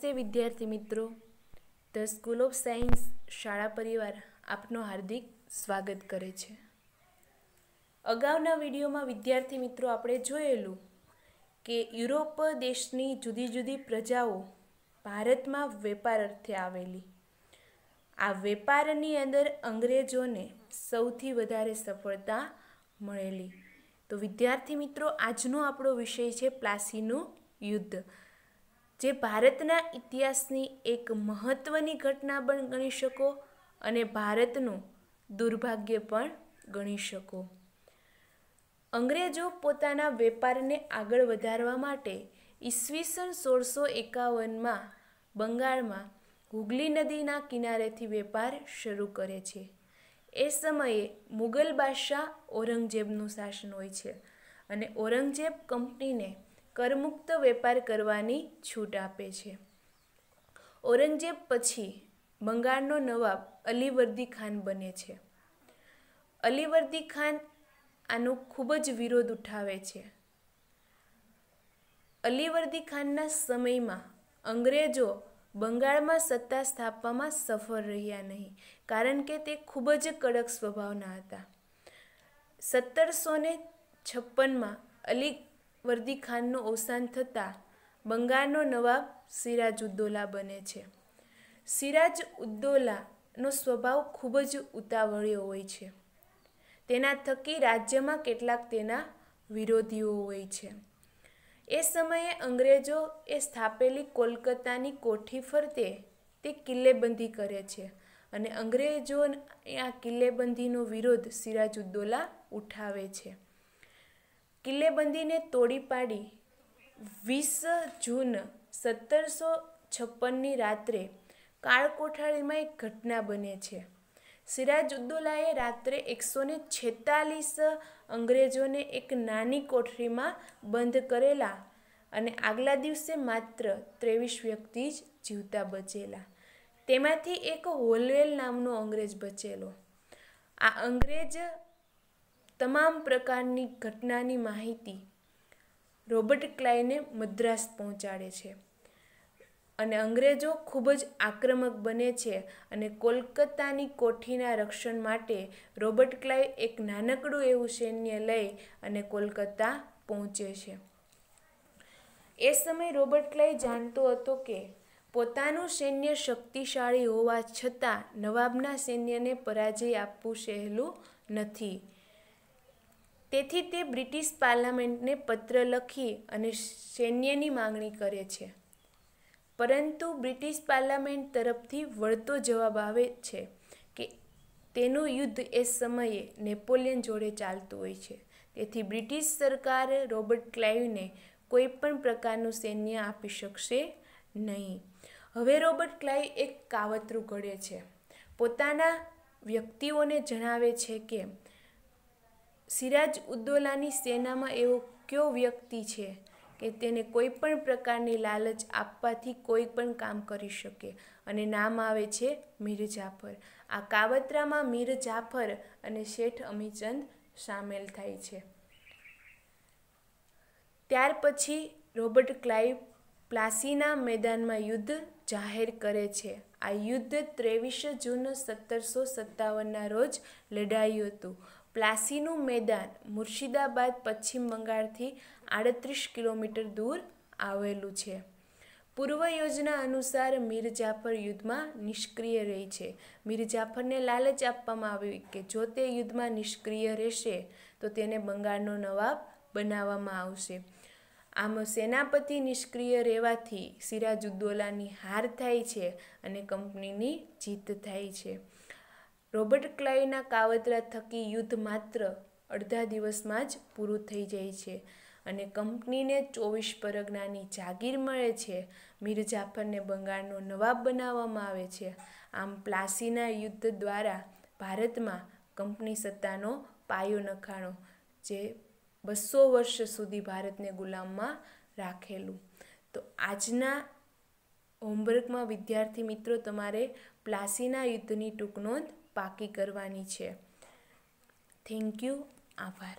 નમસ્તે વિદ્યાર્થી મિત્રો ધ સ્કૂલ ઓફ સાયન્સ શાળા પરિવાર આપનો હાર્દિક સ્વાગત કરે છે અગાઉના વિડીયોમાં વિદ્યાર્થી મિત્રો આપણે જોયેલું કે યુરોપ દેશની જુદી જુદી પ્રજાઓ ભારતમાં વેપાર અર્થે આવેલી આ વેપારની અંદર અંગ્રેજોને સૌથી વધારે સફળતા મળેલી તો વિદ્યાર્થી મિત્રો આજનો આપણો વિષય છે પ્લાસીનું યુદ્ધ જે ભારતના ઇતિહાસની એક મહત્ત્વની ઘટના પણ ગણી શકો અને ભારતનું દુર્ભાગ્ય પણ ગણી શકો અંગ્રેજો પોતાના વેપારને આગળ વધારવા માટે ઈસવીસન સોળસો એકાવનમાં બંગાળમાં હુગલી નદીના કિનારેથી વેપાર શરૂ કરે છે એ સમયે મુગલ બાદશાહ ઔરંગઝેબનું શાસન હોય છે અને ઔરંગઝેબ કંપનીને કરમુક્ત વેપાર કરવાની છૂટ આપે છે ઔરંગઝેબ પછી બંગાળનો નવાબ અલીવર્દી ખાન બને છે અલીવર્દી ખાન આનો ખૂબ જ વિરોધ ઉઠાવે છે અલીવર્દી ખાનના સમયમાં અંગ્રેજો બંગાળમાં સત્તા સ્થાપવામાં સફળ રહ્યા નહીં કારણ કે તે ખૂબ જ કડક સ્વભાવના હતા સત્તરસો ને છપ્પનમાં અલી વર્દી ખાનનું અવસાન થતાં બંગાળનો નવાબ સિરાજ ઉદ્દોલા બને છે સિરાજ ઉદ્દોલાનો સ્વભાવ ખૂબ જ ઉતાવળિયો હોય છે તેના થકી રાજ્યમાં કેટલાક તેના વિરોધીઓ હોય છે એ સમયે અંગ્રેજો એ સ્થાપેલી કોલકાતાની કોઠી ફરતે તે કિલ્લેબંધી કરે છે અને અંગ્રેજો આ કિલ્લેબંધીનો વિરોધ સિરાજ સિરાજુદ્દોલા ઉઠાવે છે કિલ્લેબંધીને તોડી પાડી વીસ જૂન સત્તરસો છપ્પનની રાત્રે કાળકોઠારીમાં એક ઘટના બને છે સિરાજુદ્દોલાએ રાત્રે એકસો ને છેતાલીસ અંગ્રેજોને એક નાની કોઠરીમાં બંધ કરેલા અને આગલા દિવસે માત્ર ત્રેવીસ વ્યક્તિ જ જીવતા બચેલા તેમાંથી એક હોલવેલ નામનો અંગ્રેજ બચેલો આ અંગ્રેજ તમામ પ્રકારની ઘટનાની માહિતી રોબર્ટ ક્લાયને મદ્રાસ પહોંચાડે છે અને અંગ્રેજો ખૂબ જ આક્રમક બને છે અને કોલકાતાની કોઠીના રક્ષણ માટે રોબર્ટ ક્લાય એક નાનકડું એવું સૈન્ય લઈ અને કોલકાતા પહોંચે છે એ સમયે રોબર્ટ ક્લાય જાણતો હતો કે પોતાનું સૈન્ય શક્તિશાળી હોવા છતાં નવાબના સૈન્યને પરાજય આપવું સહેલું નથી તેથી તે બ્રિટિશ પાર્લામેન્ટને પત્ર લખી અને સૈન્યની માંગણી કરે છે પરંતુ બ્રિટિશ પાર્લામેન્ટ તરફથી વળતો જવાબ આવે છે કે તેનું યુદ્ધ એ સમયે નેપોલિયન જોડે ચાલતું હોય છે તેથી બ્રિટિશ સરકાર રોબર્ટ ક્લાઇવને કોઈ પણ પ્રકારનું સૈન્ય આપી શકશે નહીં હવે રોબર્ટ ક્લાઇવ એક કાવતરું ઘડે છે પોતાના વ્યક્તિઓને જણાવે છે કે સિરાજ ઉદ્દોલાની સેનામાં એવો કયો વ્યક્તિ છે કે તેને કોઈ પણ પ્રકારની લાલચ આપવાથી કોઈ પણ કામ કરી શકે અને નામ આવે છે મીર જાફર આ કાવતરામાં મીર જાફર અને શેઠ અમીચંદ સામેલ થાય છે ત્યાર પછી રોબર્ટ ક્લાઇવ પ્લાસીના મેદાનમાં યુદ્ધ જાહેર કરે છે આ યુદ્ધ ત્રેવીસ જૂન સત્તરસો સત્તાવનના રોજ લડાયું હતું પ્લાસીનું મેદાન મુર્શિદાબાદ પશ્ચિમ બંગાળથી આડત્રીસ કિલોમીટર દૂર આવેલું છે પૂર્વ યોજના અનુસાર મીર જાફર યુદ્ધમાં નિષ્ક્રિય રહી છે મીર જાફરને લાલચ આપવામાં આવી કે જો તે યુદ્ધમાં નિષ્ક્રિય રહેશે તો તેને બંગાળનો નવાબ બનાવવામાં આવશે આમ સેનાપતિ નિષ્ક્રિય રહેવાથી સિરાજુદ્દોલાની હાર થાય છે અને કંપનીની જીત થાય છે રોબર્ટ ક્લાઇના કાવતરા થકી યુદ્ધ માત્ર અડધા દિવસમાં જ પૂરું થઈ જાય છે અને કંપનીને ચોવીસ પરગનાની જાગીર મળે છે મીર જાફરને બંગાળનો નવાબ બનાવવામાં આવે છે આમ પ્લાસીના યુદ્ધ દ્વારા ભારતમાં કંપની સત્તાનો પાયો નખાણો જે બસો વર્ષ સુધી ભારતને ગુલામમાં રાખેલું તો આજના હોમવર્કમાં વિદ્યાર્થી મિત્રો તમારે પ્લાસીના યુદ્ધની ટૂંકનોંધ પાકી કરવાની છે થેન્ક યુ આભાર